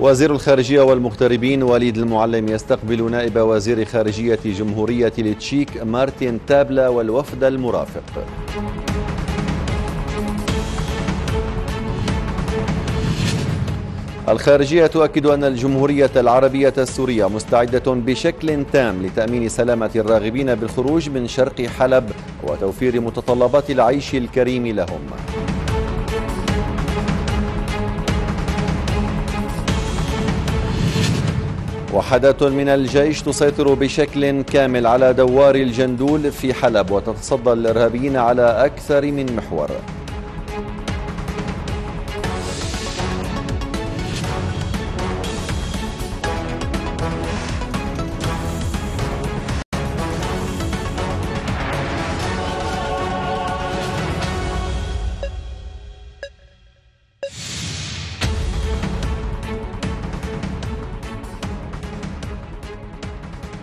وزير الخارجية والمغتربين وليد المعلم يستقبل نائب وزير خارجية جمهورية التشيك مارتين تابلا والوفد المرافق الخارجية تؤكد أن الجمهورية العربية السورية مستعدة بشكل تام لتأمين سلامة الراغبين بالخروج من شرق حلب وتوفير متطلبات العيش الكريم لهم وحدات من الجيش تسيطر بشكل كامل على دوار الجندول في حلب وتتصدى الإرهابيين على أكثر من محور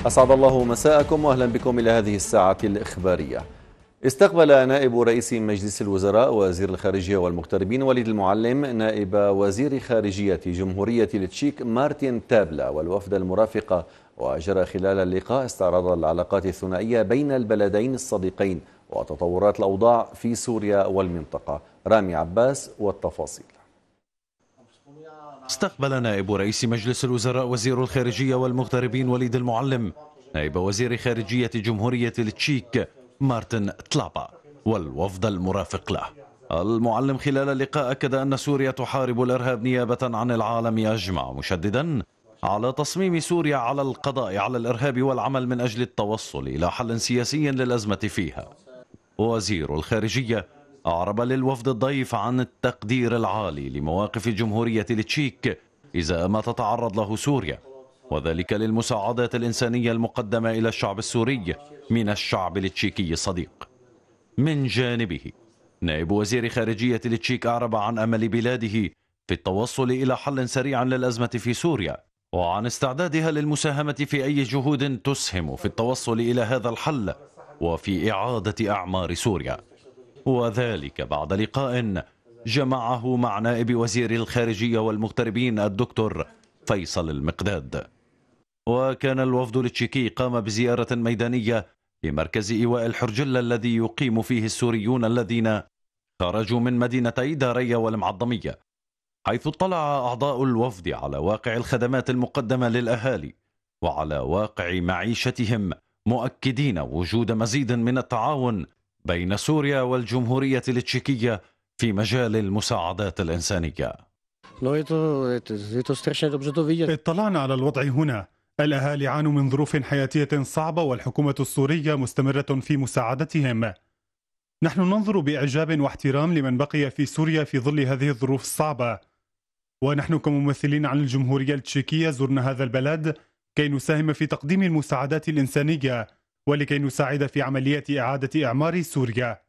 أسعد الله مساءكم وأهلا بكم إلى هذه الساعة الإخبارية استقبل نائب رئيس مجلس الوزراء وزير الخارجية والمغتربين وليد المعلم نائب وزير خارجية جمهورية التشيك مارتن تابلا والوفد المرافقة وجرى خلال اللقاء استعراض العلاقات الثنائية بين البلدين الصديقين وتطورات الأوضاع في سوريا والمنطقة رامي عباس والتفاصيل استقبل نائب رئيس مجلس الوزراء وزير الخارجية والمغتربين وليد المعلم نائب وزير خارجية جمهورية التشيك مارتن تلابا والوفد المرافق له المعلم خلال اللقاء أكد أن سوريا تحارب الإرهاب نيابة عن العالم أجمع مشددا على تصميم سوريا على القضاء على الإرهاب والعمل من أجل التوصل إلى حل سياسي للأزمة فيها وزير الخارجية أعرب للوفد الضيف عن التقدير العالي لمواقف جمهورية التشيك إذا ما تتعرض له سوريا وذلك للمساعدات الإنسانية المقدمة إلى الشعب السوري من الشعب التشيكي الصديق من جانبه نائب وزير خارجية التشيك أعرب عن أمل بلاده في التوصل إلى حل سريع للأزمة في سوريا وعن استعدادها للمساهمة في أي جهود تسهم في التوصل إلى هذا الحل وفي إعادة أعمار سوريا وذلك بعد لقاء جمعه مع نائب وزير الخارجية والمغتربين الدكتور فيصل المقداد وكان الوفد التشيكي قام بزيارة ميدانية لمركز إيواء الحرجلة الذي يقيم فيه السوريون الذين خرجوا من مدينتي داريا والمعظمية حيث اطلع أعضاء الوفد على واقع الخدمات المقدمة للأهالي وعلى واقع معيشتهم مؤكدين وجود مزيد من التعاون بين سوريا والجمهورية التشيكية في مجال المساعدات الإنسانية اطلعنا على الوضع هنا الأهالي عانوا من ظروف حياتية صعبة والحكومة السورية مستمرة في مساعدتهم نحن ننظر بإعجاب واحترام لمن بقي في سوريا في ظل هذه الظروف الصعبة ونحن كممثلين عن الجمهورية التشيكية زرنا هذا البلد كي نساهم في تقديم المساعدات الإنسانية ولكي نساعد في عملية إعادة إعمار سوريا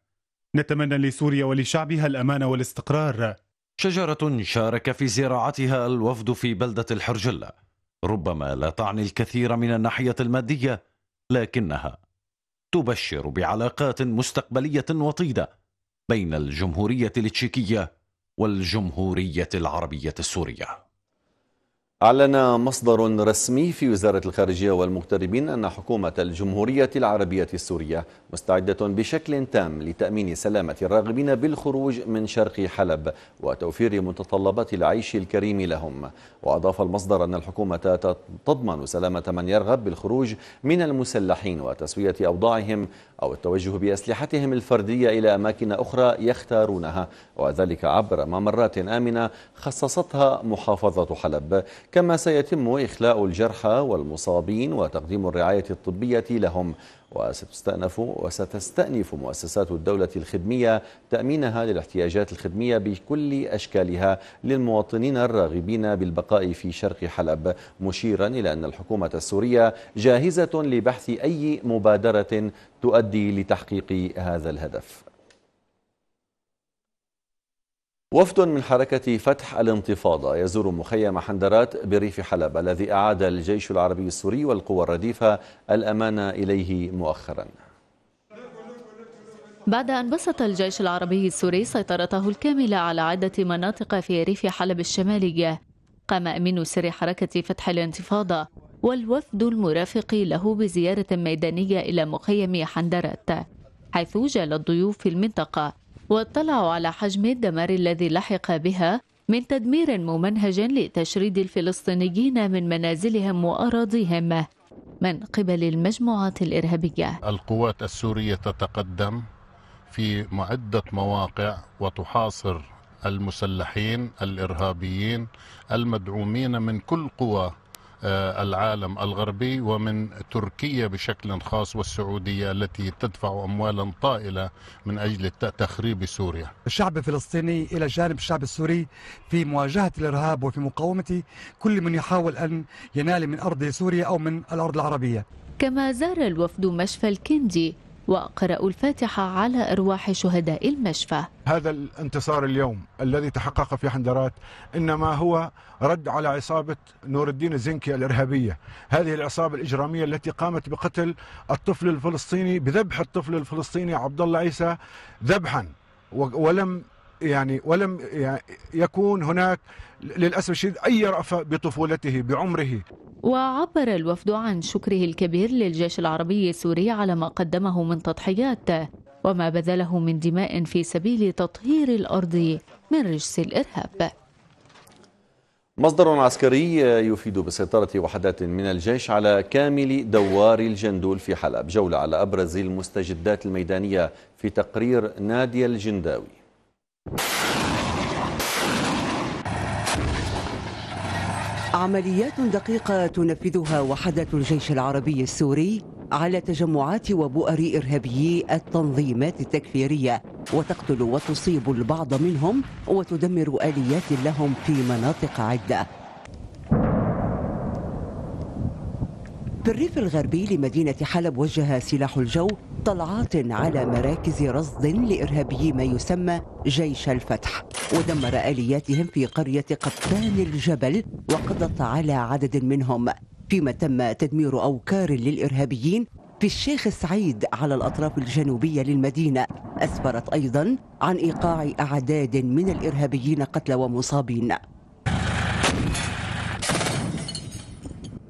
نتمنى لسوريا ولشعبها الأمان والاستقرار شجرة شارك في زراعتها الوفد في بلدة الحرجلة ربما لا تعني الكثير من الناحية المادية لكنها تبشر بعلاقات مستقبلية وطيدة بين الجمهورية التشيكية والجمهورية العربية السورية أعلن مصدر رسمي في وزارة الخارجية والمغتربين أن حكومة الجمهورية العربية السورية مستعدة بشكل تام لتأمين سلامة الراغبين بالخروج من شرق حلب وتوفير متطلبات العيش الكريم لهم وأضاف المصدر أن الحكومة تضمن سلامة من يرغب بالخروج من المسلحين وتسوية أوضاعهم أو التوجه بأسلحتهم الفردية إلى أماكن أخرى يختارونها وذلك عبر ممرات آمنة خصصتها محافظة حلب كما سيتم إخلاء الجرحى والمصابين وتقديم الرعاية الطبية لهم وستستأنف وستستأنف مؤسسات الدولة الخدمية تأمينها للاحتياجات الخدمية بكل أشكالها للمواطنين الراغبين بالبقاء في شرق حلب مشيرا إلى أن الحكومة السورية جاهزة لبحث أي مبادرة تؤدي لتحقيق هذا الهدف وفد من حركة فتح الانتفاضة يزور مخيم حندرات بريف حلب الذي أعاد الجيش العربي السوري والقوى الرديفة الأمانة إليه مؤخراً بعد أن بسط الجيش العربي السوري سيطرته الكاملة على عدة مناطق في ريف حلب الشمالية قام أمين سر حركة فتح الانتفاضة والوفد المرافق له بزيارة ميدانية إلى مخيم حندرات حيث جال الضيوف في المنطقة واطلعوا على حجم الدمار الذي لحق بها من تدمير ممنهج لتشريد الفلسطينيين من منازلهم وأراضيهم من قبل المجموعات الإرهابية القوات السورية تتقدم في معدة مواقع وتحاصر المسلحين الإرهابيين المدعومين من كل قوى آه، العالم الغربي ومن تركيا بشكل خاص والسعودية التي تدفع أموالا طائلة من أجل تخريب سوريا الشعب الفلسطيني إلى جانب الشعب السوري في مواجهة الإرهاب وفي مقاومة كل من يحاول أن ينال من أرض سوريا أو من الأرض العربية كما زار الوفد مشفى الكندي وقرأوا الفاتحة على أرواح شهداء المشفى هذا الانتصار اليوم الذي تحقق في حندرات إنما هو رد على عصابة نور الدين الزنكي الإرهابية هذه العصابة الإجرامية التي قامت بقتل الطفل الفلسطيني بذبح الطفل الفلسطيني عبد الله عيسى ذبحا ولم يعني ولم يكون هناك للأسف الشديد أي رأفة بطفولته بعمره وعبر الوفد عن شكره الكبير للجيش العربي السوري على ما قدمه من تضحيات وما بذله من دماء في سبيل تطهير الأرض من رجس الإرهاب مصدر عسكري يفيد بسيطرة وحدات من الجيش على كامل دوار الجندول في حلب جولة على أبرز المستجدات الميدانية في تقرير نادية الجنداوي عمليات دقيقة تنفذها وحدات الجيش العربي السوري على تجمعات وبؤر إرهابيي التنظيمات التكفيرية وتقتل وتصيب البعض منهم وتدمر آليات لهم في مناطق عدة بالريف الغربي لمدينة حلب وجه سلاح الجو طلعات على مراكز رصد لإرهابي ما يسمى جيش الفتح ودمر آلياتهم في قرية قبطان الجبل وقضت على عدد منهم فيما تم تدمير أوكار للإرهابيين في الشيخ سعيد على الأطراف الجنوبية للمدينة أسفرت أيضا عن إيقاع أعداد من الإرهابيين قتلى ومصابين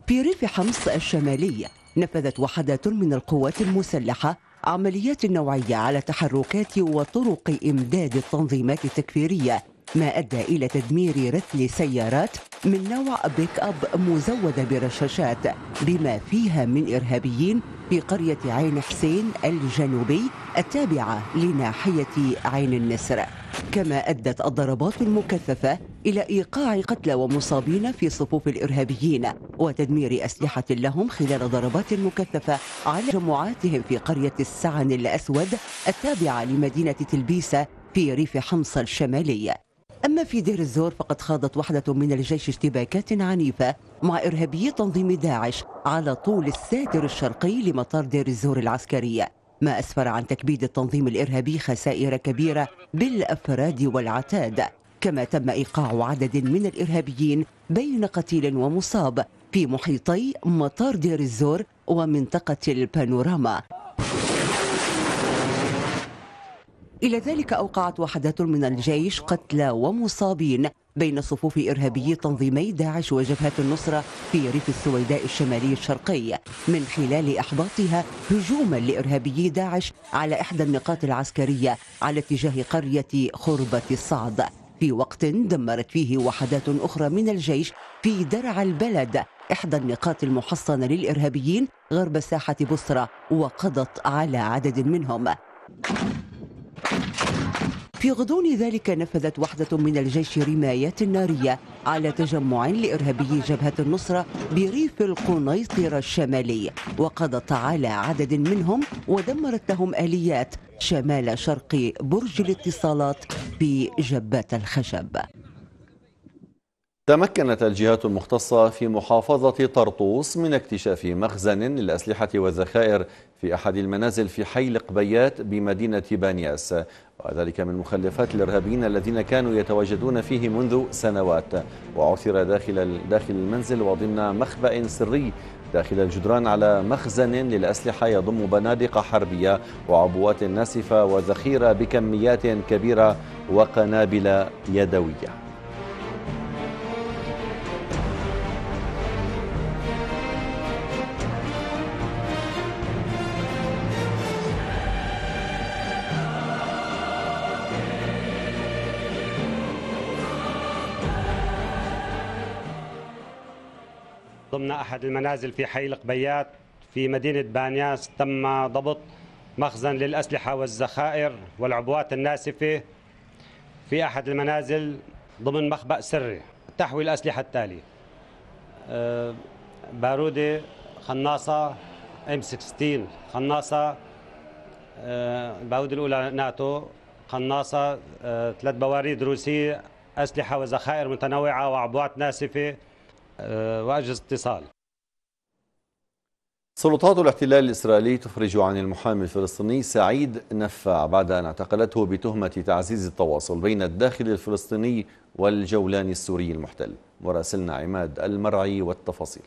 في ريف حمص الشمالي نفذت وحدات من القوات المسلحة عمليات نوعية على تحركات وطرق إمداد التنظيمات التكفيرية ما أدى إلى تدمير رتل سيارات من نوع بيك أب مزودة برشاشات بما فيها من إرهابيين في قرية عين حسين الجنوبي التابعة لناحية عين النسر كما أدت الضربات المكثفة إلى إيقاع قتلى ومصابين في صفوف الإرهابيين وتدمير أسلحة لهم خلال ضربات مكثفة على جمعاتهم في قرية السعن الأسود التابعة لمدينة تلبيسة في ريف حمص الشمالي أما في دير الزور فقد خاضت وحدة من الجيش اشتباكات عنيفة مع إرهابي تنظيم داعش على طول الساتر الشرقي لمطار دير الزور العسكرية ما أسفر عن تكبيد التنظيم الإرهابي خسائر كبيرة بالأفراد والعتاد كما تم إيقاع عدد من الإرهابيين بين قتيل ومصاب في محيطي مطار دير الزور ومنطقة البانوراما إلى ذلك أوقعت وحدات من الجيش قتلى ومصابين بين صفوف إرهابي تنظيمي داعش وجبهة النصرة في ريف السويداء الشمالي الشرقي من خلال إحباطها هجوما لإرهابي داعش على إحدى النقاط العسكرية على اتجاه قرية خربة الصعد في وقت دمرت فيه وحدات أخرى من الجيش في درع البلد إحدى النقاط المحصنة للإرهابيين غرب ساحة بصرة وقضت على عدد منهم في غضون ذلك نفذت وحدة من الجيش رمايات نارية على تجمع لإرهابي جبهة النصرة بريف القنيطرة الشمالي وقضت على عدد منهم ودمرت لهم آليات شمال شرق برج الاتصالات بجبات الخشب تمكنت الجهات المختصة في محافظة طرطوس من اكتشاف مخزن للأسلحة والذخائر في أحد المنازل في حي القبيات بمدينة بانياس وذلك من مخلفات الإرهابيين الذين كانوا يتواجدون فيه منذ سنوات وعثر داخل, داخل المنزل وضمن مخبأ سري داخل الجدران على مخزن للأسلحة يضم بنادق حربية وعبوات ناسفة وذخيرة بكميات كبيرة وقنابل يدوية ضمن أحد المنازل في حي القبيات في مدينة بانياس تم ضبط مخزن للأسلحة والذخائر والعبوات الناسفة في أحد المنازل ضمن مخبأ سري تحوي الأسلحة التالية أه، بارودة خناصة ام 16 خناصة أه، البارودة الأولى ناتو قناصة أه، ثلاث بواريد روسية أسلحة وذخائر متنوعة وعبوات ناسفة واجهز اتصال سلطات الاحتلال الإسرائيلي تفرج عن المحامي الفلسطيني سعيد نفع بعد أن اعتقلته بتهمة تعزيز التواصل بين الداخل الفلسطيني والجولان السوري المحتل مراسلنا عماد المرعي والتفاصيل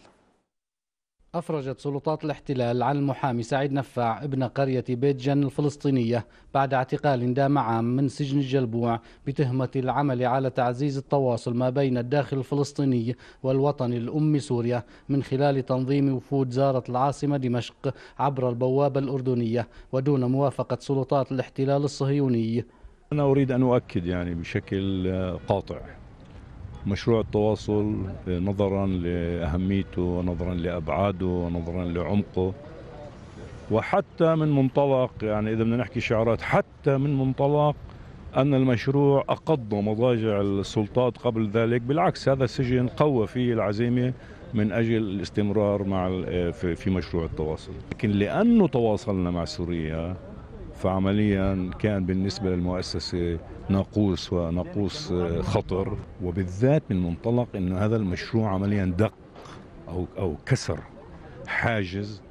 أفرجت سلطات الاحتلال عن المحامي سعيد نفاع ابن قرية بيت جن الفلسطينية بعد اعتقال دام عام من سجن الجلبوع بتهمة العمل على تعزيز التواصل ما بين الداخل الفلسطيني والوطن الأمي سوريا من خلال تنظيم وفود زارة العاصمة دمشق عبر البوابة الأردنية ودون موافقة سلطات الاحتلال الصهيوني أنا أريد أن أؤكد يعني بشكل آه، قاطع مشروع التواصل آه، نظرا لأهميته ونظرا لأبعاده ونظرا لعمقه وحتى من منطلق يعني إذا بدنا نحكي شعارات حتى من منطلق أن المشروع أقض مضاجع السلطات قبل ذلك بالعكس هذا السجن قوى فيه العزيمة من أجل الاستمرار مع آه، في مشروع التواصل لكن لأنه تواصلنا مع سوريا فعمليا كان بالنسبة للمؤسسة ناقوس وناقوس آه، خطر وبالذات من منطلق أن هذا المشروع عمليا دق أو, أو كسر حاجز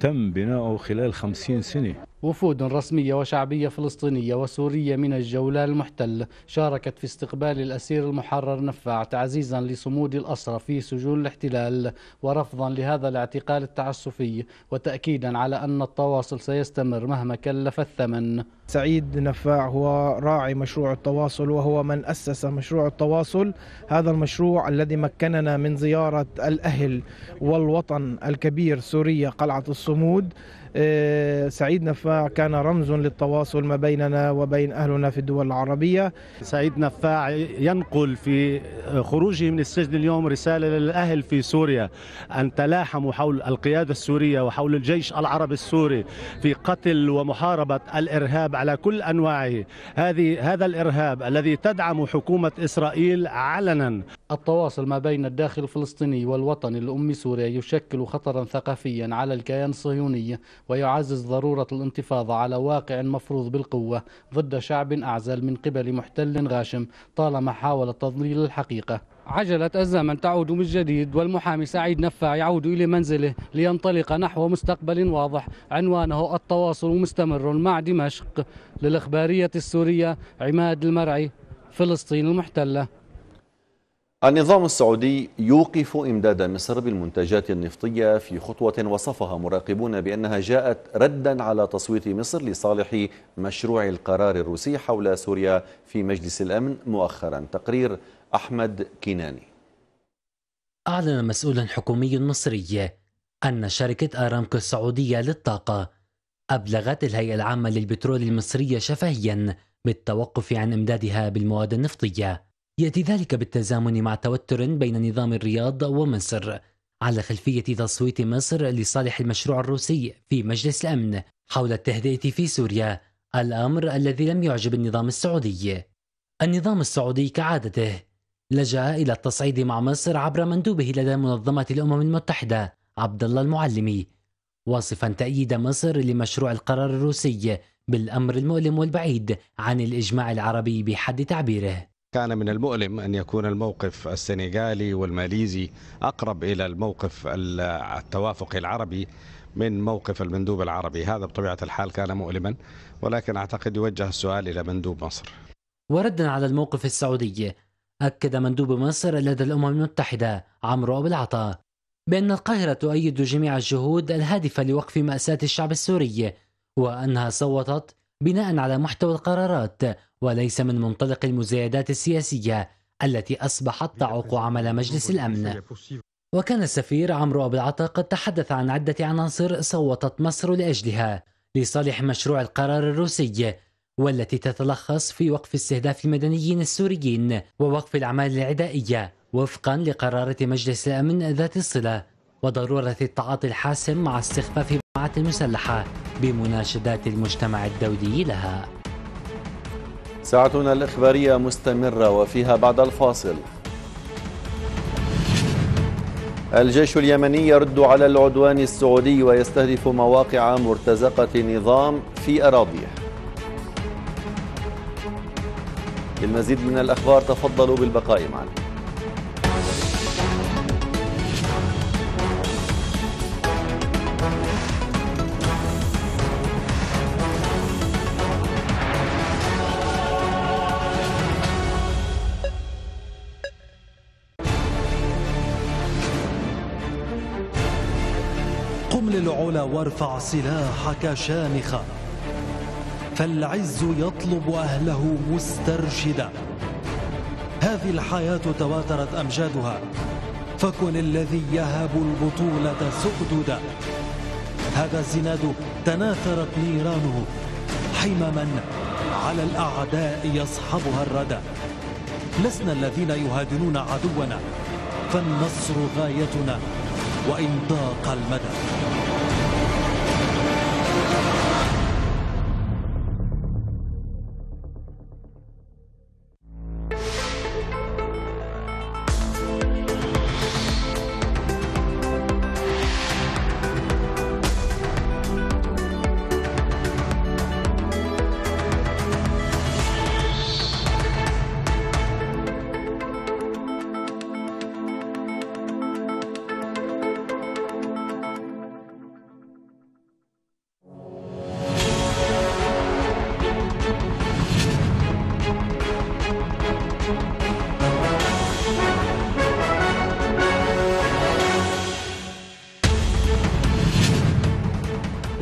تم بناؤه خلال خمسين سنة وفود رسمية وشعبية فلسطينية وسورية من الجولة المحتل شاركت في استقبال الأسير المحرر نفاع تعزيزا لصمود الأسرى في سجون الاحتلال ورفضا لهذا الاعتقال التعسفي وتأكيدا على أن التواصل سيستمر مهما كلف الثمن سعيد نفاع هو راعي مشروع التواصل وهو من أسس مشروع التواصل هذا المشروع الذي مكننا من زيارة الأهل والوطن الكبير سوريا قلعة الصمود آه، سعيد نفاع كان رمز للتواصل ما بيننا وبين أهلنا في الدول العربية سعيد نفاع ينقل في خروجه من السجن اليوم رسالة للأهل في سوريا أن تلاحموا حول القيادة السورية وحول الجيش العربي السوري في قتل ومحاربة الإرهاب على كل أنواعه هذه هذا الإرهاب الذي تدعم حكومة إسرائيل علنا التواصل ما بين الداخل الفلسطيني والوطن الأمي سوريا يشكل خطرا ثقافيا على الكيان الصهيوني ويعزز ضرورة الانتفاضة على واقع مفروض بالقوة ضد شعب أعزل من قبل محتل غاشم طالما حاول تضليل الحقيقة عجلة الزمن تعود من جديد والمحامي سعيد نفاع يعود إلى منزله لينطلق نحو مستقبل واضح عنوانه التواصل مستمر مع دمشق للإخبارية السورية عماد المرعي فلسطين المحتلة النظام السعودي يوقف إمداد مصر بالمنتجات النفطية في خطوة وصفها مراقبون بأنها جاءت ردا على تصويت مصر لصالح مشروع القرار الروسي حول سوريا في مجلس الأمن مؤخرا تقرير أحمد كناني أعلن مسؤول حكومي مصري أن شركة أرامكو السعودية للطاقة أبلغت الهيئة العامة للبترول المصرية شفهيا بالتوقف عن إمدادها بالمواد النفطية يأتي ذلك بالتزامن مع توتر بين نظام الرياض ومصر على خلفية تصويت مصر لصالح المشروع الروسي في مجلس الأمن حول التهدئة في سوريا الأمر الذي لم يعجب النظام السعودي النظام السعودي كعادته لجأ إلى التصعيد مع مصر عبر مندوبه لدى منظمة الأمم المتحدة عبد الله المعلمي واصفا تأييد مصر لمشروع القرار الروسي بالأمر المؤلم والبعيد عن الإجماع العربي بحد تعبيره كان من المؤلم أن يكون الموقف السنغالي والماليزي أقرب إلى الموقف التوافق العربي من موقف المندوب العربي هذا بطبيعة الحال كان مؤلما ولكن أعتقد يوجه السؤال إلى مندوب مصر وردا على الموقف السعودي أكد مندوب مصر لدى الأمم المتحدة عمرو أبو العطاء بأن القاهرة تؤيد جميع الجهود الهادفة لوقف مأساة الشعب السوري وأنها صوتت بناء على محتوى القرارات وليس من منطلق المزايدات السياسية التي أصبحت تعوق عمل مجلس الأمن وكان السفير عمرو أبو العطا قد تحدث عن عدة عناصر صوتت مصر لأجلها لصالح مشروع القرار الروسي والتي تتلخص في وقف استهداف المدنيين السوريين ووقف الأعمال العدائية وفقا لقرارة مجلس الأمن ذات الصلة وضرورة التعاطي الحاسم مع استخفاف المجتمعات المسلحة بمناشدات المجتمع الدولي لها ساعتنا الإخبارية مستمرة وفيها بعد الفاصل الجيش اليمني يرد على العدوان السعودي ويستهدف مواقع مرتزقة نظام في أراضيه للمزيد من الأخبار تفضلوا بالبقاء معنا حمل العلا وارفع سلاحك شامخا فالعز يطلب أهله مسترشدا هذه الحياة تواترت أمجادها فكن الذي يهب البطولة سؤددا هذا الزناد تناثرت نيرانه حمما على الأعداء يصحبها الردى لسنا الذين يهادنون عدونا فالنصر غايتنا وإن ضاق المدى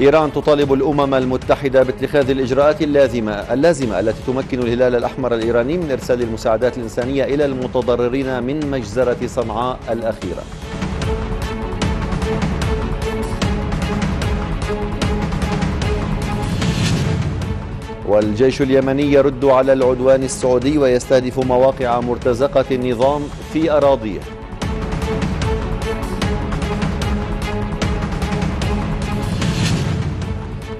إيران تطالب الأمم المتحدة باتخاذ الإجراءات اللازمة اللازمة التي تمكن الهلال الأحمر الإيراني من إرسال المساعدات الإنسانية إلى المتضررين من مجزرة صنعاء الأخيرة والجيش اليمني يرد على العدوان السعودي ويستهدف مواقع مرتزقة النظام في أراضيه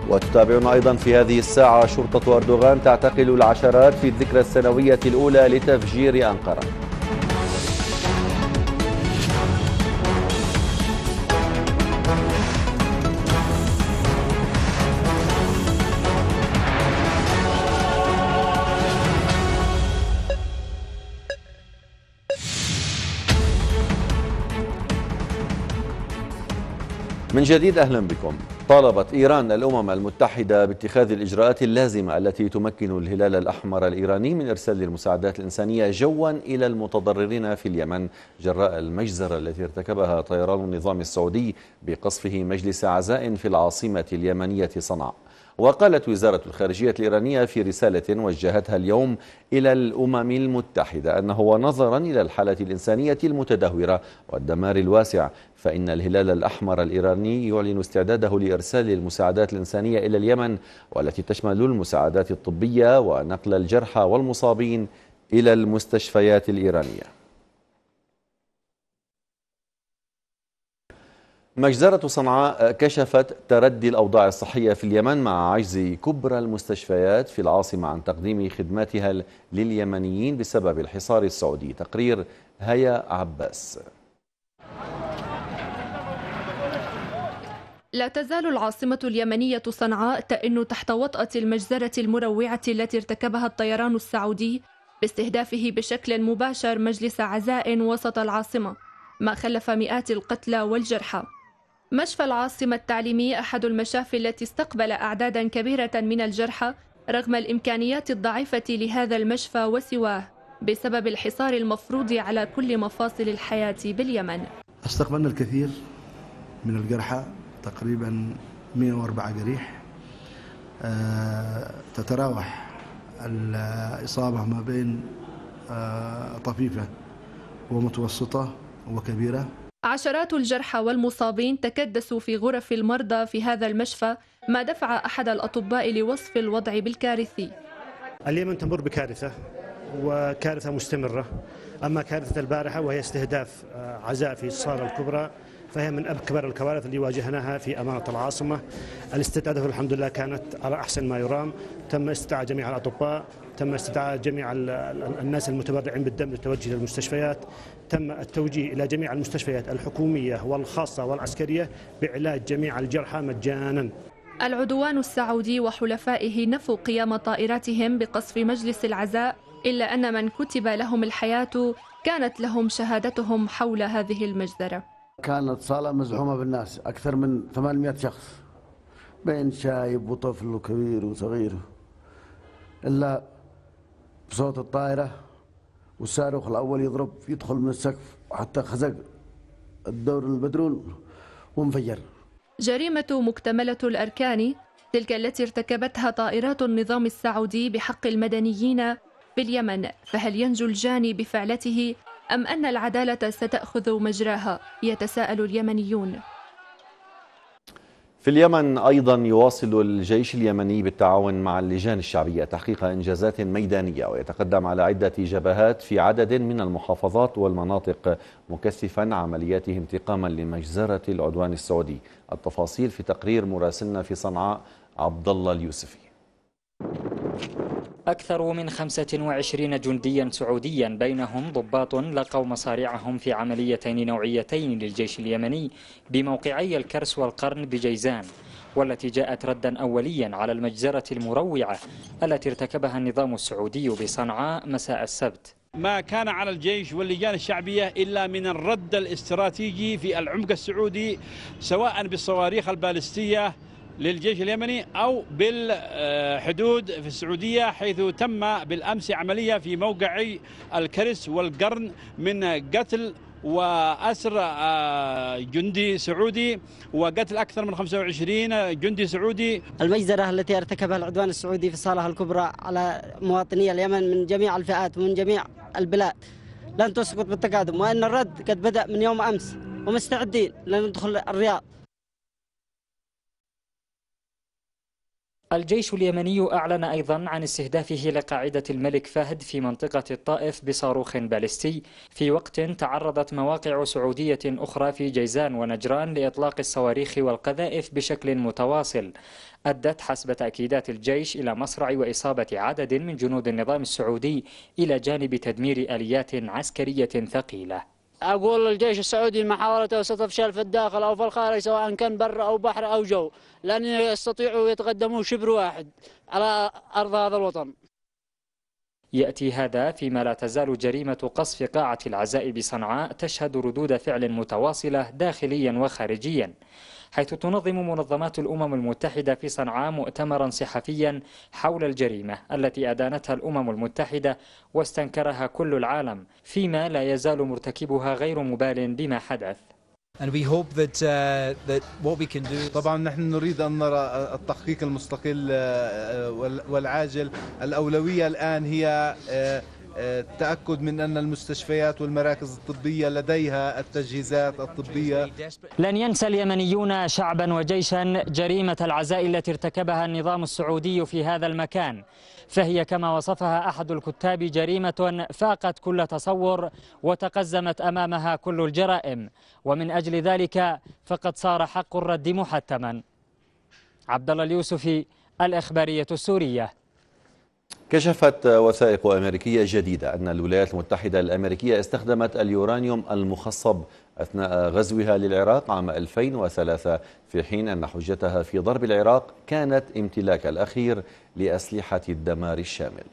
وتتابعنا أيضا في هذه الساعة شرطة أردوغان تعتقل العشرات في الذكرى السنوية الأولى لتفجير أنقرة من جديد أهلا بكم طالبت إيران الأمم المتحدة باتخاذ الإجراءات اللازمة التي تمكن الهلال الأحمر الإيراني من إرسال المساعدات الإنسانية جوا إلى المتضررين في اليمن جراء المجزرة التي ارتكبها طيران النظام السعودي بقصفه مجلس عزاء في العاصمة اليمنية صنعاء وقالت وزارة الخارجية الإيرانية في رسالة وجهتها اليوم إلى الأمم المتحدة أنه ونظرا إلى الحالة الإنسانية المتدهورة والدمار الواسع فإن الهلال الأحمر الإيراني يعلن استعداده لإرسال المساعدات الإنسانية إلى اليمن والتي تشمل المساعدات الطبية ونقل الجرحى والمصابين إلى المستشفيات الإيرانية مجزرة صنعاء كشفت تردي الأوضاع الصحية في اليمن مع عجز كبرى المستشفيات في العاصمة عن تقديم خدماتها لليمنيين بسبب الحصار السعودي تقرير هيا عباس لا تزال العاصمة اليمنية صنعاء تئن تحت وطأة المجزرة المروعة التي ارتكبها الطيران السعودي باستهدافه بشكل مباشر مجلس عزاء وسط العاصمة ما خلف مئات القتلى والجرحى مشفى العاصمة التعليمي أحد المشافي التي استقبل أعدادا كبيرة من الجرحى رغم الإمكانيات الضعيفة لهذا المشفى وسواه بسبب الحصار المفروض على كل مفاصل الحياة باليمن استقبلنا الكثير من الجرحى تقريبا 104 جريح آه، تتراوح الإصابة ما بين آه، طفيفة ومتوسطة وكبيرة عشرات الجرحى والمصابين تكدسوا في غرف المرضى في هذا المشفى ما دفع أحد الأطباء لوصف الوضع بالكارثي اليمن تمر بكارثة وكارثة مستمرة أما كارثة البارحة وهي استهداف آه، عزاء في الصالة الكبرى فهي من أكبر الكوارث اللي واجهناها في أمانة العاصمة الاستعداد الحمد لله كانت على أحسن ما يرام تم استدعاء جميع الأطباء تم استدعاء جميع الناس المتبرعين بالدم للتوجه للمستشفيات تم التوجيه إلى جميع المستشفيات الحكومية والخاصة والعسكرية بعلاج جميع الجرحى مجانا العدوان السعودي وحلفائه نفوا قيام طائراتهم بقصف مجلس العزاء إلا أن من كتب لهم الحياة كانت لهم شهادتهم حول هذه المجزرة كانت صالة مزحومة بالناس أكثر من 800 شخص بين شايب وطفل وكبير وصغير إلا بصوت الطائرة والصاروخ الاول يضرب يدخل من السقف حتى خزق الدور البدرون وانفجر جريمة مكتملة الأركان تلك التي ارتكبتها طائرات النظام السعودي بحق المدنيين باليمن فهل ينجو الجاني بفعلته أم أن العدالة ستأخذ مجراها يتساءل اليمنيون في اليمن أيضا يواصل الجيش اليمني بالتعاون مع اللجان الشعبية تحقيق إنجازات ميدانية ويتقدم على عدة جبهات في عدد من المحافظات والمناطق مكثفا عملياته انتقاما لمجزرة العدوان السعودي التفاصيل في تقرير مراسلنا في صنعاء عبد الله اليوسفي أكثر من 25 جنديا سعوديا بينهم ضباط لقوا مصارعهم في عمليتين نوعيتين للجيش اليمني بموقعي الكرس والقرن بجيزان والتي جاءت ردا أوليا على المجزرة المروعة التي ارتكبها النظام السعودي بصنعاء مساء السبت ما كان على الجيش واللجان الشعبية إلا من الرد الاستراتيجي في العمق السعودي سواء بالصواريخ البالستية للجيش اليمني أو بالحدود في السعودية حيث تم بالأمس عملية في موقع الكرس والقرن من قتل وأسر آه، جندي سعودي وقتل أكثر من 25 جندي سعودي المجزرة التي ارتكبها العدوان السعودي في صالة الكبرى على مواطني اليمن من جميع الفئات ومن جميع البلاد لن تسقط بالتقادم وأن الرد قد بدأ من يوم أمس ومستعدين لندخل الرياض الجيش اليمني أعلن أيضا عن استهدافه لقاعدة الملك فهد في منطقة الطائف بصاروخ باليستي في وقت تعرضت مواقع سعودية أخرى في جيزان ونجران لإطلاق الصواريخ والقذائف بشكل متواصل أدت حسب تأكيدات الجيش إلى مصرع وإصابة عدد من جنود النظام السعودي إلى جانب تدمير آليات عسكرية ثقيلة أقول للجيش السعودي محاولته ستفشل في الداخل أو في الخارج سواء كان بر أو بحر أو جو لن يستطيعوا يتقدموا شبر واحد على أرض هذا الوطن يأتي هذا فيما لا تزال جريمة قصف قاعة العزاء بصنعاء تشهد ردود فعل متواصلة داخليا وخارجيا حيث تنظم منظمات الأمم المتحدة في صنعاء مؤتمرا صحفيا حول الجريمة التي أدانتها الأمم المتحدة واستنكرها كل العالم فيما لا يزال مرتكبها غير مبال بما حدث طبعا نحن نريد أن نرى التحقيق المستقل آه، آه، والعاجل الأولوية الآن هي آه، التأكد من أن المستشفيات والمراكز الطبية لديها التجهيزات الطبية لن ينسى اليمنيون شعبا وجيشا جريمة العزاء التي ارتكبها النظام السعودي في هذا المكان فهي كما وصفها أحد الكتاب جريمة فاقت كل تصور وتقزمت أمامها كل الجرائم ومن أجل ذلك فقد صار حق الرد محتما عبد الله اليوسفي الإخبارية السورية كشفت وثائق أمريكية جديدة أن الولايات المتحدة الأمريكية استخدمت اليورانيوم المخصب أثناء غزوها للعراق عام 2003 في حين أن حجتها في ضرب العراق كانت امتلاك الأخير لأسلحة الدمار الشامل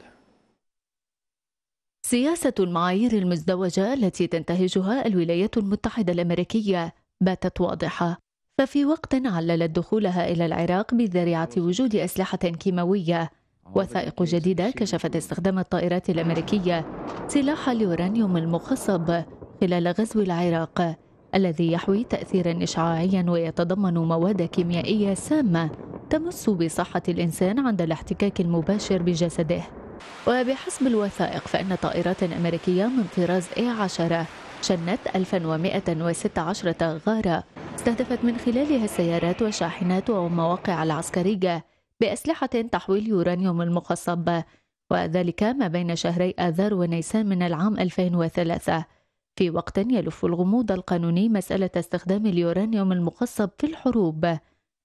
سياسة المعايير المزدوجة التي تنتهجها الولايات المتحدة الأمريكية باتت واضحة ففي وقت عللت دخولها إلى العراق بذريعة وجود أسلحة كيماوية وثائق جديدة كشفت استخدام الطائرات الأمريكية سلاح اليورانيوم المخصب خلال غزو العراق الذي يحوي تأثيرا إشعاعيا ويتضمن مواد كيميائية سامة تمس بصحة الإنسان عند الاحتكاك المباشر بجسده وبحسب الوثائق فإن طائرات أمريكية من طراز A-10 شنت 1116 غارة استهدفت من خلالها السيارات والشاحنات والمواقع العسكرية بأسلحة تحويل يورانيوم المخصب وذلك ما بين شهري آذار ونيسان من العام 2003 في وقت يلف الغموض القانوني مسألة استخدام اليورانيوم المخصب في الحروب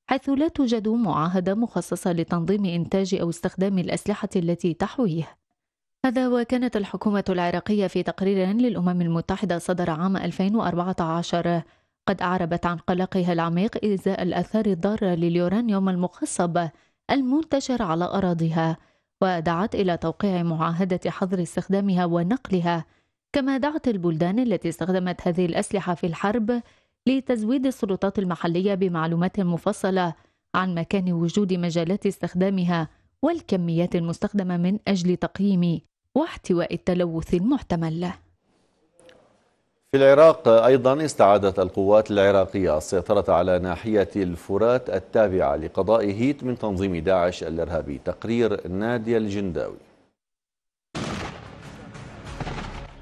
حيث لا توجد معاهدة مخصصة لتنظيم إنتاج أو استخدام الأسلحة التي تحويه هذا وكانت الحكومة العراقية في تقرير للأمم المتحدة صدر عام 2014 قد أعربت عن قلقها العميق إزاء الآثار الضارة لليورانيوم المخصب المنتشر على أراضيها ودعت إلى توقيع معاهدة حظر استخدامها ونقلها كما دعت البلدان التي استخدمت هذه الأسلحة في الحرب لتزويد السلطات المحلية بمعلومات مفصلة عن مكان وجود مجالات استخدامها والكميات المستخدمة من أجل تقييم واحتواء التلوث المحتمل في العراق أيضا استعادت القوات العراقية السيطرة على ناحية الفرات التابعة لقضاء هيت من تنظيم داعش الإرهابي تقرير نادية الجنداوي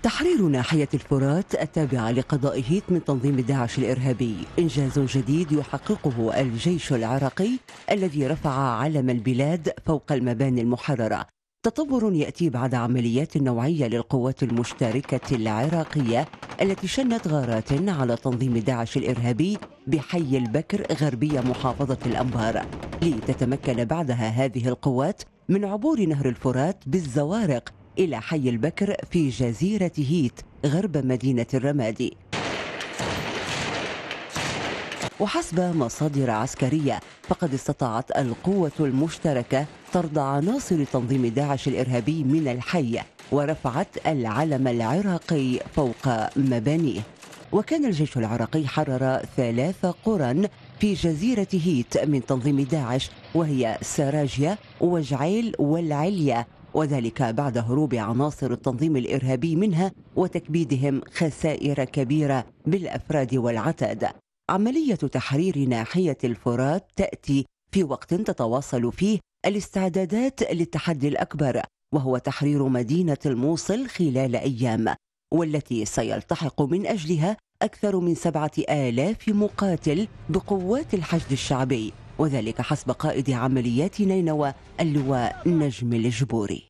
تحرير ناحية الفرات التابعة لقضاء هيت من تنظيم داعش الإرهابي إنجاز جديد يحققه الجيش العراقي الذي رفع علم البلاد فوق المباني المحررة تطور ياتي بعد عمليات نوعيه للقوات المشتركه العراقيه التي شنت غارات على تنظيم داعش الارهابي بحي البكر غربيه محافظه الانبار لتتمكن بعدها هذه القوات من عبور نهر الفرات بالزوارق الى حي البكر في جزيره هيت غرب مدينه الرمادي وحسب مصادر عسكريه فقد استطاعت القوه المشتركه طرد عناصر تنظيم داعش الإرهابي من الحي ورفعت العلم العراقي فوق مبانيه وكان الجيش العراقي حرر ثلاث قرى في جزيرة هيت من تنظيم داعش وهي سراجيا وجعيل والعليا وذلك بعد هروب عناصر التنظيم الإرهابي منها وتكبيدهم خسائر كبيرة بالأفراد والعتاد عملية تحرير ناحية الفرات تأتي في وقت تتواصل فيه الاستعدادات للتحدي الأكبر وهو تحرير مدينة الموصل خلال أيام والتي سيلتحق من أجلها أكثر من سبعة آلاف مقاتل بقوات الحشد الشعبي وذلك حسب قائد عمليات نينوى اللواء نجم الجبوري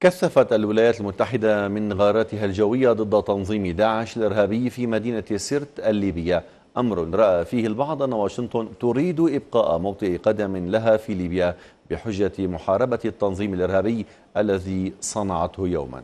كثفت الولايات المتحدة من غاراتها الجوية ضد تنظيم داعش الإرهابي في مدينة سرت الليبية أمر رأى فيه البعض أن واشنطن تريد إبقاء موطئ قدم لها في ليبيا بحجة محاربة التنظيم الإرهابي الذي صنعته يوماً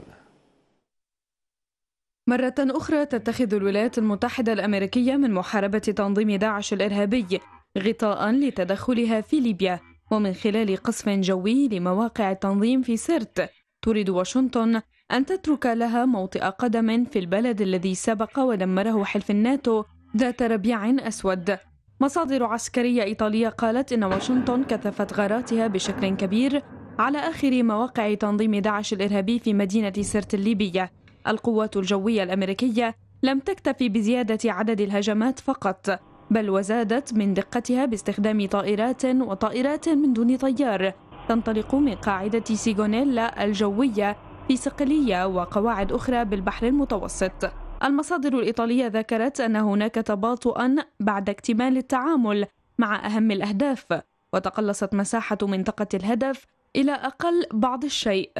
مرة أخرى تتخذ الولايات المتحدة الأمريكية من محاربة تنظيم داعش الإرهابي غطاء لتدخلها في ليبيا ومن خلال قصف جوي لمواقع التنظيم في سرت تريد واشنطن أن تترك لها موطئ قدم في البلد الذي سبق ودمره حلف الناتو ذات ربيع أسود مصادر عسكرية إيطالية قالت إن واشنطن كثفت غاراتها بشكل كبير على آخر مواقع تنظيم داعش الإرهابي في مدينة سرت الليبية القوات الجوية الأمريكية لم تكتفي بزيادة عدد الهجمات فقط بل وزادت من دقتها باستخدام طائرات وطائرات من دون طيار تنطلق من قاعدة سيغونيلا الجوية في صقلية وقواعد أخرى بالبحر المتوسط المصادر الإيطالية ذكرت أن هناك تباطؤا بعد اكتمال التعامل مع أهم الأهداف وتقلصت مساحة منطقة الهدف إلى أقل بعض الشيء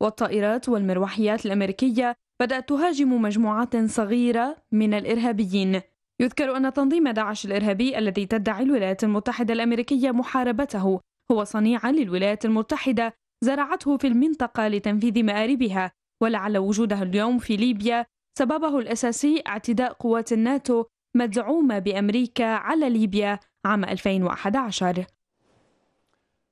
والطائرات والمروحيات الأمريكية بدأت تهاجم مجموعات صغيرة من الإرهابيين يذكر أن تنظيم داعش الإرهابي الذي تدعي الولايات المتحدة الأمريكية محاربته هو صنيعا للولايات المتحدة زرعته في المنطقة لتنفيذ مآربها ولعل وجوده اليوم في ليبيا سببه الأساسي اعتداء قوات الناتو مدعومة بأمريكا على ليبيا عام 2011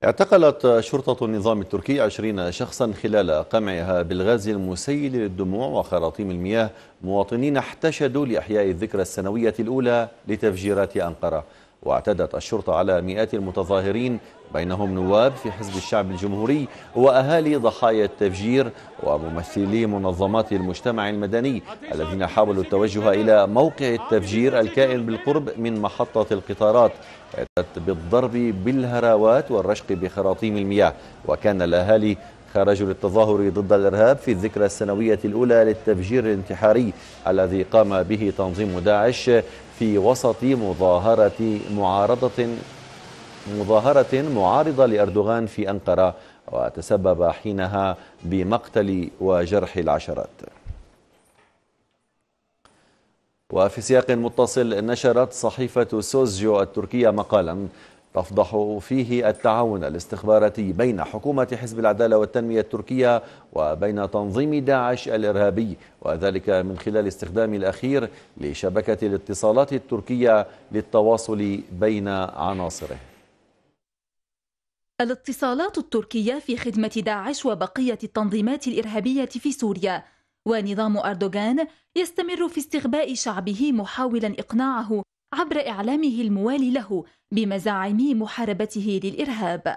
اعتقلت شرطة النظام التركي 20 شخصا خلال قمعها بالغاز المسيل للدموع وخراطيم المياه مواطنين احتشدوا لإحياء الذكرى السنوية الأولى لتفجيرات أنقرة واعتدت الشرطة على مئات المتظاهرين بينهم نواب في حزب الشعب الجمهوري وأهالي ضحايا التفجير وممثلي منظمات المجتمع المدني الذين حاولوا التوجه إلى موقع التفجير الكائن بالقرب من محطة القطارات بالضرب بالهراوات والرشق بخراطيم المياه وكان الأهالي خرجوا للتظاهر ضد الإرهاب في الذكرى السنوية الأولى للتفجير الانتحاري الذي قام به تنظيم داعش في وسط مظاهرة معارضة مظاهرة معارضة لأردوغان في أنقرة وتسبب حينها بمقتل وجرح العشرات وفي سياق متصل نشرت صحيفة سوزيو التركية مقالا تفضح فيه التعاون الاستخباراتي بين حكومة حزب العدالة والتنمية التركية وبين تنظيم داعش الإرهابي وذلك من خلال استخدام الأخير لشبكة الاتصالات التركية للتواصل بين عناصره الاتصالات التركية في خدمة داعش وبقية التنظيمات الإرهابية في سوريا ونظام أردوغان يستمر في استغباء شعبه محاولا إقناعه عبر إعلامه الموالي له بمزاعم محاربته للإرهاب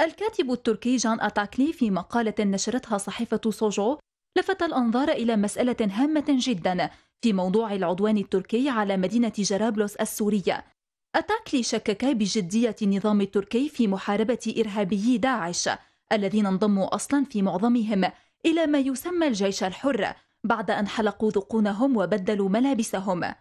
الكاتب التركي جان أتاكلي في مقالة نشرتها صحيفة سوجو لفت الأنظار إلى مسألة هامة جدا في موضوع العدوان التركي على مدينة جرابلس السورية أتاكلي شكك بجدية النظام التركي في محاربة إرهابي داعش الذين انضموا أصلا في معظمهم إلى ما يسمى الجيش الحر بعد أن حلقوا ذقونهم وبدلوا ملابسهم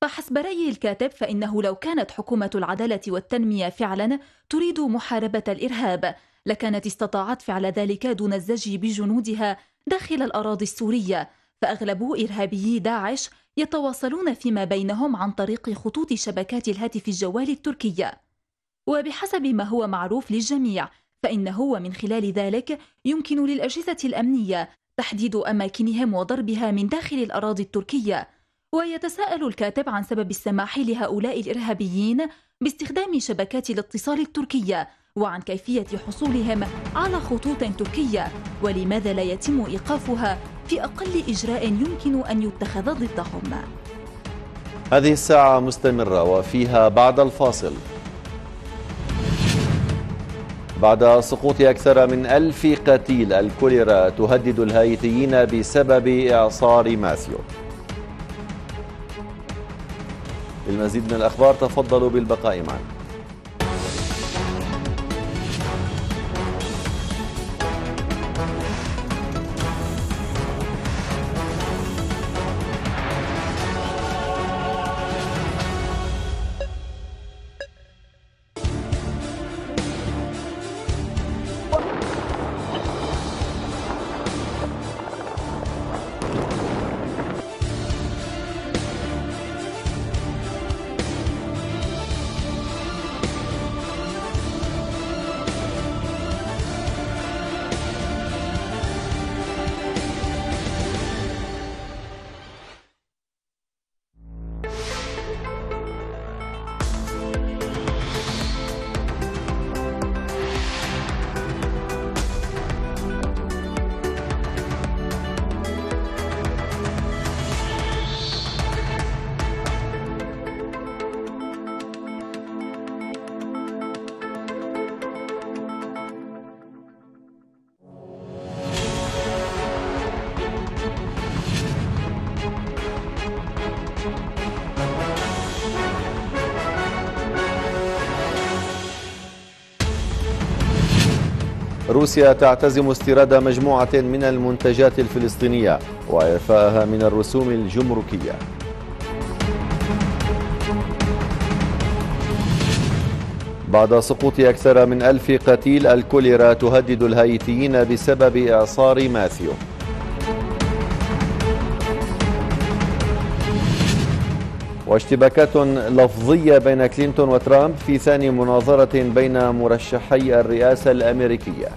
فحسب رأي الكاتب فإنه لو كانت حكومة العدالة والتنمية فعلا تريد محاربة الإرهاب لكانت استطاعت فعل ذلك دون الزج بجنودها داخل الأراضي السورية فأغلب إرهابيي داعش يتواصلون فيما بينهم عن طريق خطوط شبكات الهاتف الجوال التركية وبحسب ما هو معروف للجميع فإنه ومن خلال ذلك يمكن للأجهزة الأمنية تحديد أماكنهم وضربها من داخل الأراضي التركية ويتساءل الكاتب عن سبب السماح لهؤلاء الإرهابيين باستخدام شبكات الاتصال التركية وعن كيفية حصولهم على خطوط تركية ولماذا لا يتم إيقافها في أقل إجراء يمكن أن يتخذ ضدهم هذه الساعة مستمرة وفيها بعد الفاصل بعد سقوط أكثر من ألف قتيل الكوليرا تهدد الهايتيين بسبب إعصار ماثيو للمزيد من الأخبار تفضلوا بالبقاء معنا روسيا تعتزم استيراد مجموعة من المنتجات الفلسطينية وإعفائها من الرسوم الجمركية بعد سقوط أكثر من ألف قتيل الكوليرا تهدد الهايتيين بسبب إعصار ماثيو واشتباكات لفظية بين كلينتون وترامب في ثاني مناظرة بين مرشحي الرئاسة الأمريكية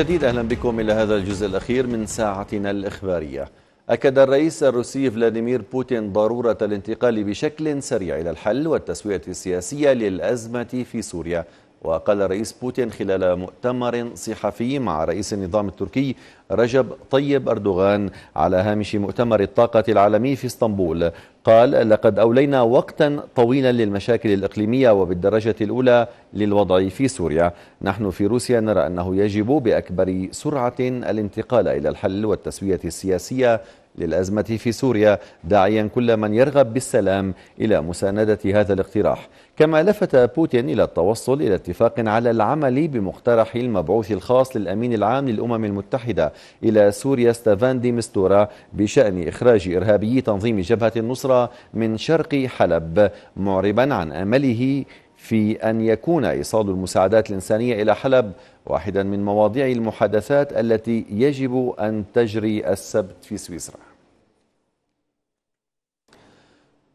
جديد أهلا بكم إلى هذا الجزء الأخير من ساعتنا الإخبارية أكد الرئيس الروسي فلاديمير بوتين ضرورة الانتقال بشكل سريع إلى الحل والتسوية السياسية للأزمة في سوريا وقال الرئيس بوتين خلال مؤتمر صحفي مع رئيس النظام التركي رجب طيب أردوغان على هامش مؤتمر الطاقة العالمي في اسطنبول قال لقد أولينا وقتا طويلا للمشاكل الإقليمية وبالدرجة الأولى للوضع في سوريا نحن في روسيا نرى أنه يجب بأكبر سرعة الانتقال إلى الحل والتسوية السياسية للأزمة في سوريا داعيا كل من يرغب بالسلام إلى مساندة هذا الاقتراح كما لفت بوتين إلى التوصل إلى اتفاق على العمل بمقترح المبعوث الخاص للأمين العام للأمم المتحدة إلى سوريا ستافان دي مستورا بشأن إخراج إرهابي تنظيم جبهة النصرة من شرق حلب معربا عن أمله في أن يكون إيصال المساعدات الإنسانية إلى حلب واحدا من مواضيع المحادثات التي يجب أن تجري السبت في سويسرا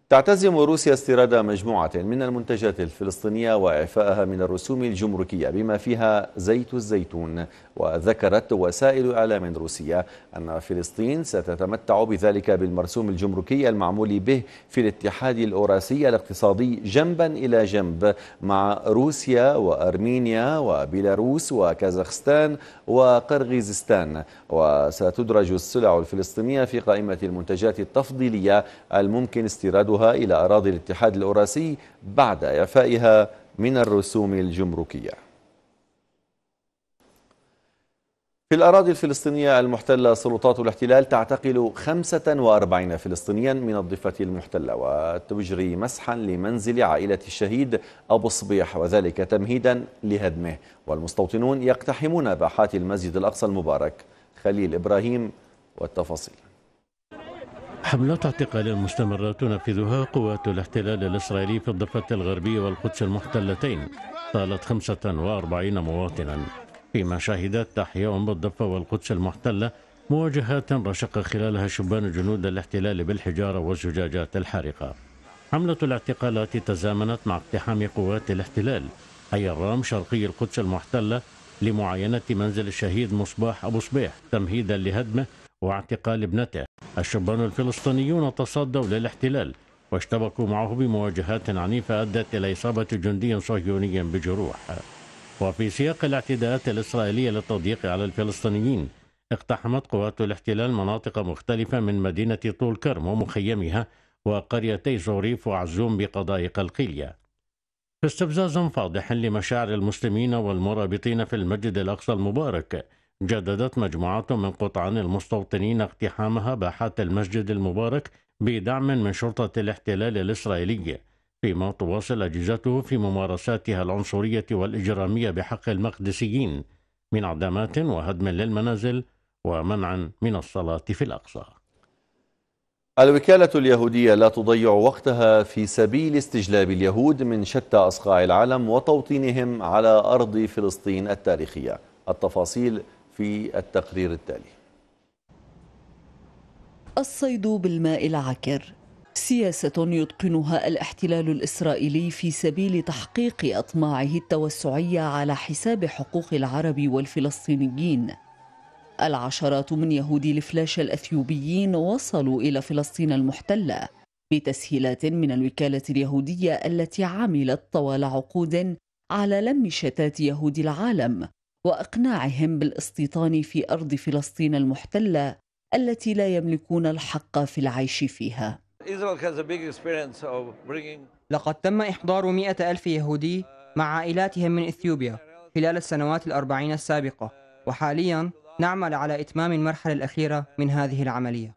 تعتزم روسيا استيراد مجموعة من المنتجات الفلسطينية وإعفائها من الرسوم الجمركية بما فيها زيت الزيتون وذكرت وسائل إعلام روسية أن فلسطين ستتمتع بذلك بالمرسوم الجمركي المعمول به في الاتحاد الأوراسي الاقتصادي جنبا إلى جنب مع روسيا وأرمينيا وبيلاروس وكازاخستان وقرغيزستان وستدرج السلع الفلسطينية في قائمة المنتجات التفضيلية الممكن استيرادها إلى أراضي الاتحاد الأوراسي بعد إعفائها من الرسوم الجمركيه في الأراضي الفلسطينية المحتلة سلطات الاحتلال تعتقل 45 فلسطينيا من الضفة المحتلة وتجري مسحا لمنزل عائلة الشهيد أبو الصبيح وذلك تمهيدا لهدمه والمستوطنون يقتحمون باحات المسجد الأقصى المبارك خليل إبراهيم والتفاصيل حملات اعتقال مستمرة تنفذها قوات الاحتلال الإسرائيلي في الضفة الغربية والقدس المحتلتين طالت 45 مواطنا فيما شهدت أحياء بالضفة والقدس المحتلة مواجهات رشق خلالها شبان جنود الاحتلال بالحجارة والزجاجات الحارقة حملة الاعتقالات تزامنت مع اقتحام قوات الاحتلال أي الرام شرقي القدس المحتلة لمعاينة منزل الشهيد مصباح أبو صبيح تمهيدا لهدمه واعتقال ابنته الشبان الفلسطينيون تصدوا للاحتلال واشتبكوا معه بمواجهات عنيفة أدت إلى إصابة جندي صهيوني بجروح وفي سياق الاعتداءات الإسرائيلية للتضييق على الفلسطينيين اقتحمت قوات الاحتلال مناطق مختلفة من مدينة طول كرم ومخيمها وقريتي زوريف وعزوم بقضايق قلقيلية في استفزاز فاضح لمشاعر المسلمين والمرابطين في المسجد الأقصى المبارك جددت مجموعات من قطعان المستوطنين اقتحامها باحات المسجد المبارك بدعم من شرطة الاحتلال الإسرائيلية فيما تواصل أجهزته في ممارساتها العنصرية والإجرامية بحق المقدسيين من عدمات وهدم للمنازل ومنعا من الصلاة في الأقصى الوكالة اليهودية لا تضيع وقتها في سبيل استجلاب اليهود من شتى أصقاع العالم وتوطينهم على أرض فلسطين التاريخية التفاصيل في التقرير التالي الصيد بالماء العكر سياسة يتقنها الاحتلال الإسرائيلي في سبيل تحقيق أطماعه التوسعية على حساب حقوق العرب والفلسطينيين العشرات من يهودي الفلاش الأثيوبيين وصلوا إلى فلسطين المحتلة بتسهيلات من الوكالة اليهودية التي عملت طوال عقود على لم شتات يهود العالم واقناعهم بالاستيطان في ارض فلسطين المحتله التي لا يملكون الحق في العيش فيها لقد تم إحضار مئة ألف يهودي مع عائلاتهم من إثيوبيا خلال السنوات الأربعين السابقة وحاليا نعمل على إتمام المرحلة الأخيرة من هذه العملية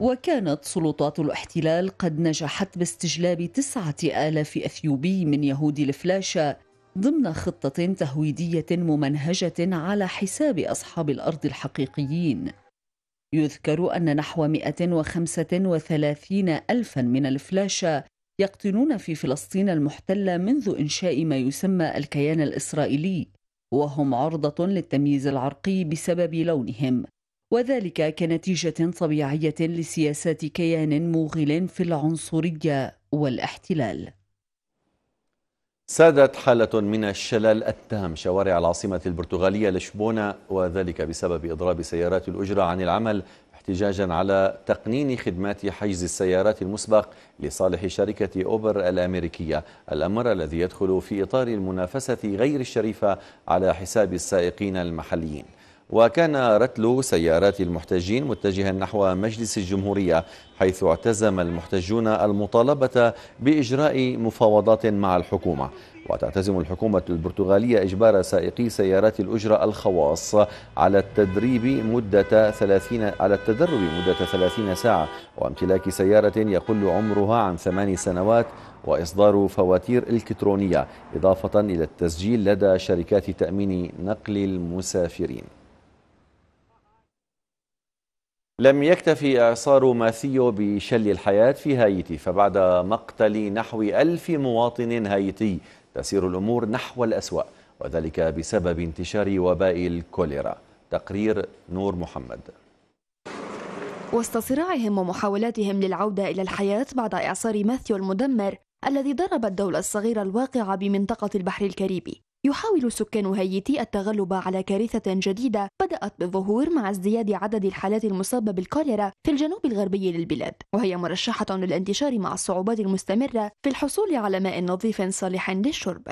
وكانت سلطات الاحتلال قد نجحت باستجلاب تسعة آلاف أثيوبي من يهود الفلاشة ضمن خطة تهويدية ممنهجة على حساب أصحاب الأرض الحقيقيين يذكر أن نحو 135 ألفا من الفلاشة يقطنون في فلسطين المحتلة منذ إنشاء ما يسمى الكيان الإسرائيلي وهم عرضة للتمييز العرقي بسبب لونهم وذلك كنتيجة طبيعية لسياسات كيان موغل في العنصرية والاحتلال سادت حالة من الشلل التام شوارع العاصمة البرتغالية لشبونة وذلك بسبب إضراب سيارات الأجرة عن العمل احتجاجا على تقنين خدمات حجز السيارات المسبق لصالح شركة أوبر الأمريكية الأمر الذي يدخل في إطار المنافسة غير الشريفة على حساب السائقين المحليين وكان رتل سيارات المحتجين متجها نحو مجلس الجمهورية حيث اعتزم المحتجون المطالبة بإجراء مفاوضات مع الحكومة وتعتزم الحكومة البرتغالية إجبار سائقي سيارات الأجرة الخواص على التدريب مدة 30 على التدرب مدة 30 ساعة وامتلاك سيارة يقل عمرها عن ثمان سنوات وإصدار فواتير إلكترونية إضافة إلى التسجيل لدى شركات تأمين نقل المسافرين لم يكتفي إعصار ماثيو بشل الحياة في هايتي فبعد مقتل نحو ألف مواطن هايتي تسير الأمور نحو الأسوأ وذلك بسبب انتشار وباء الكوليرا تقرير نور محمد وسط صراعهم ومحاولاتهم للعودة إلى الحياة بعد إعصار ماثيو المدمر الذي ضرب الدولة الصغيرة الواقعة بمنطقة البحر الكاريبي يحاول سكان هايتي التغلب على كارثة جديدة بدأت بالظهور مع ازدياد عدد الحالات المصابة بالكوليرا في الجنوب الغربي للبلاد وهي مرشحة للانتشار مع الصعوبات المستمرة في الحصول على ماء نظيف صالح للشرب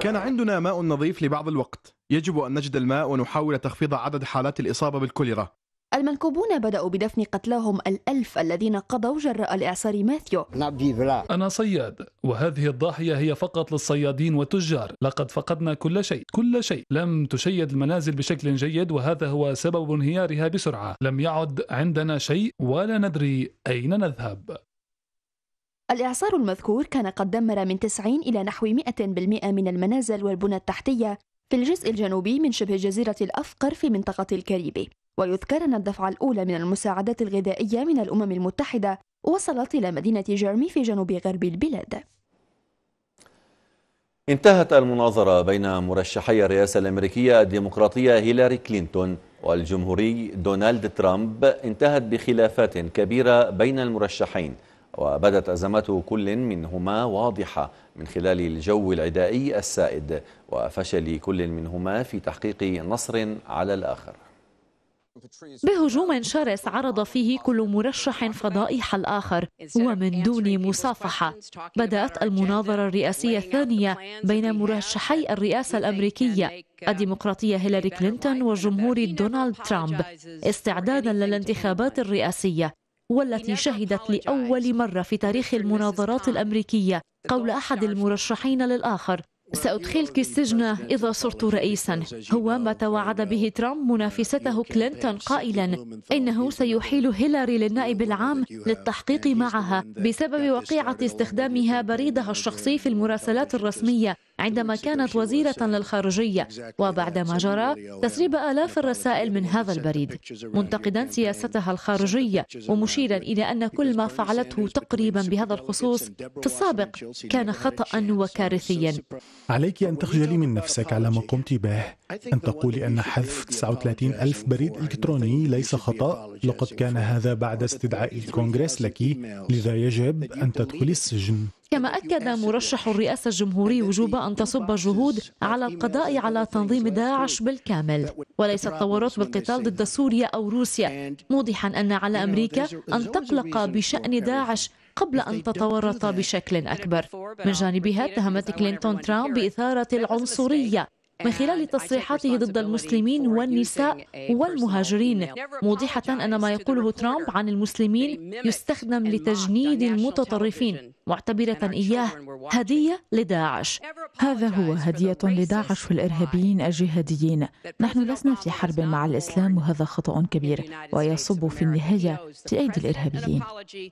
كان عندنا ماء نظيف لبعض الوقت يجب أن نجد الماء ونحاول تخفيض عدد حالات الإصابة بالكوليرا المنكوبون بدأوا بدفن قتلاهم الألف الذين قضوا جراء الإعصار ماثيو أنا صياد وهذه الضاحية هي فقط للصيادين والتجار لقد فقدنا كل شيء كل شيء لم تشيد المنازل بشكل جيد وهذا هو سبب انهيارها بسرعة لم يعد عندنا شيء ولا ندري أين نذهب الإعصار المذكور كان قد دمر من 90 إلى نحو 100% من المنازل والبنى التحتية في الجزء الجنوبي من شبه جزيرة الأفقر في منطقة الكاريبي ويذكر أن الدفعة الأولى من المساعدات الغذائية من الأمم المتحدة وصلت إلى مدينة جيرمي في جنوب غرب البلاد انتهت المناظرة بين مرشحي الرئاسة الأمريكية الديمقراطية هيلاري كلينتون والجمهوري دونالد ترامب انتهت بخلافات كبيرة بين المرشحين وبدت أزمة كل منهما واضحة من خلال الجو العدائي السائد وفشل كل منهما في تحقيق نصر على الآخر بهجوم شرس عرض فيه كل مرشح فضائح الآخر ومن دون مصافحة بدأت المناظرة الرئاسية الثانية بين مرشحي الرئاسة الأمريكية الديمقراطية هيلاري كلينتون والجمهوري دونالد ترامب استعدادا للانتخابات الرئاسية والتي شهدت لأول مرة في تاريخ المناظرات الأمريكية قول أحد المرشحين للآخر سأدخلك السجن إذا صرت رئيسا هو ما توعد به ترامب منافسته كلينتون قائلا إنه سيحيل هيلاري للنائب العام للتحقيق معها بسبب وقيعة استخدامها بريدها الشخصي في المراسلات الرسمية عندما كانت وزيرة للخارجية وبعدما جرى تسريب آلاف الرسائل من هذا البريد منتقدا سياستها الخارجية ومشيرا إلى أن كل ما فعلته تقريبا بهذا الخصوص في السابق كان خطأ وكارثيا عليك أن تخجلي من نفسك على ما قمت به أن تقولي أن حذف 39 ألف بريد إلكتروني ليس خطأ لقد كان هذا بعد استدعاء الكونغرس لك لذا يجب أن تدخلي السجن كما أكد مرشح الرئاسة الجمهوري وجوب أن تصب جهود على القضاء على تنظيم داعش بالكامل وليس التورط بالقتال ضد سوريا أو روسيا موضحا أن على أمريكا أن تقلق بشأن داعش قبل أن تتورط بشكل أكبر من جانبها اتهمت كلينتون ترامب بإثارة العنصرية من خلال تصريحاته ضد المسلمين والنساء والمهاجرين موضحة أن ما يقوله ترامب عن المسلمين يستخدم لتجنيد المتطرفين معتبرة إياه هدية لداعش هذا هو هدية لداعش والإرهابيين الجهاديين نحن لسنا في حرب مع الإسلام وهذا خطأ كبير ويصب في النهاية في أيدي الإرهابيين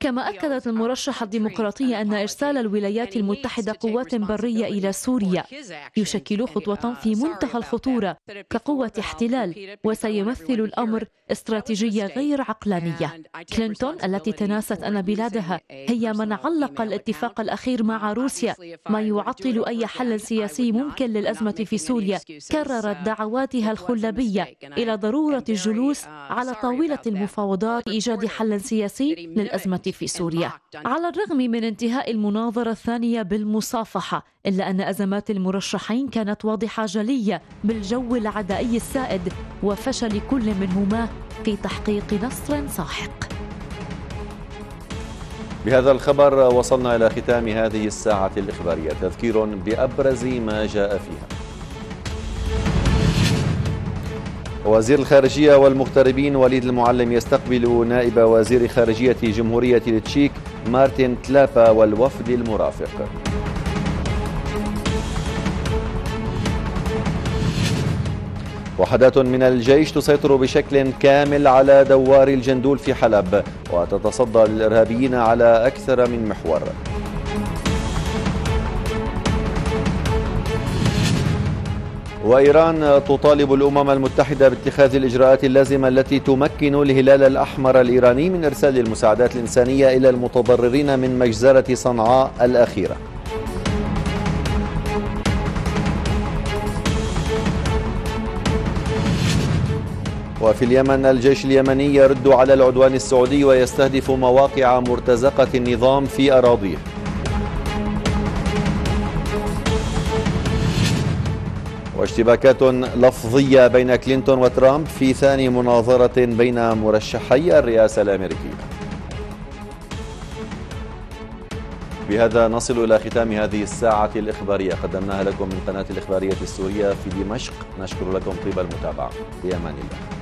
كما أكدت المرشحة الديمقراطية أن إرسال الولايات المتحدة قوات برية إلى سوريا يشكل خطوة في منتهى الخطورة كقوة احتلال وسيمثل الأمر استراتيجية غير عقلانية كلينتون التي تناست أن بلادها هي من علق الاتفاق الأخير مع روسيا ما يعطل أي uh, حل سياسي ممكن للأزمة في سوريا كررت دعواتها الخلابية إلى ضرورة الجلوس على طاولة المفاوضات لإيجاد حل سياسي للأزمة في سوريا على الرغم من انتهاء المناظرة الثانية بالمصافحة إلا أن أزمات المرشحين كانت واضحة جلية بالجو العدائي السائد وفشل كل منهما في تحقيق نصر ساحق بهذا الخبر وصلنا إلى ختام هذه الساعة الإخبارية تذكير بأبرز ما جاء فيها وزير الخارجية والمغتربين وليد المعلم يستقبل نائب وزير خارجية جمهورية التشيك مارتن تلابا والوفد المرافق وحدات من الجيش تسيطر بشكل كامل على دوار الجندول في حلب وتتصدى للإرهابيين على أكثر من محور وإيران تطالب الأمم المتحدة باتخاذ الإجراءات اللازمة التي تمكن الهلال الأحمر الإيراني من إرسال المساعدات الإنسانية إلى المتضررين من مجزرة صنعاء الأخيرة وفي اليمن الجيش اليمني يرد على العدوان السعودي ويستهدف مواقع مرتزقة النظام في أراضيه واشتباكات لفظية بين كلينتون وترامب في ثاني مناظرة بين مرشحي الرئاسة الأمريكية بهذا نصل إلى ختام هذه الساعة الإخبارية قدمناها لكم من قناة الإخبارية السورية في دمشق نشكر لكم طيب المتابعة بأمان الله